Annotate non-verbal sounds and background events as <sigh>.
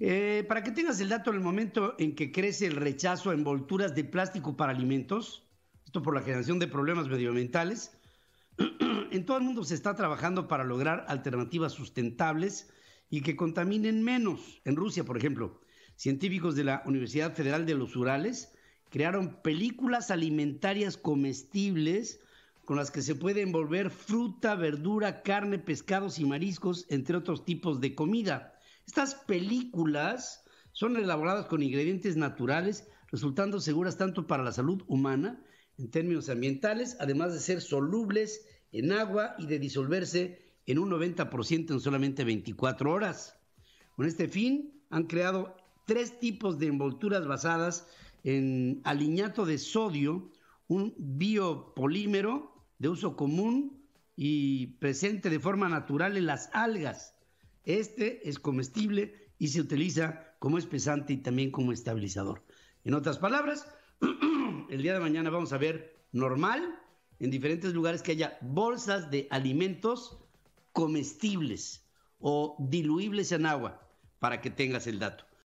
Eh, para que tengas el dato, el momento en que crece el rechazo a envolturas de plástico para alimentos, esto por la generación de problemas medioambientales, <clears throat> en todo el mundo se está trabajando para lograr alternativas sustentables y que contaminen menos. En Rusia, por ejemplo, científicos de la Universidad Federal de los Urales crearon películas alimentarias comestibles con las que se puede envolver fruta, verdura, carne, pescados y mariscos, entre otros tipos de comida. Estas películas son elaboradas con ingredientes naturales, resultando seguras tanto para la salud humana en términos ambientales, además de ser solubles en agua y de disolverse en un 90% en solamente 24 horas. Con este fin, han creado tres tipos de envolturas basadas en aliñato de sodio, un biopolímero de uso común y presente de forma natural en las algas. Este es comestible y se utiliza como espesante y también como estabilizador. En otras palabras, <clears throat> el día de mañana vamos a ver normal en diferentes lugares que haya bolsas de alimentos comestibles o diluibles en agua para que tengas el dato.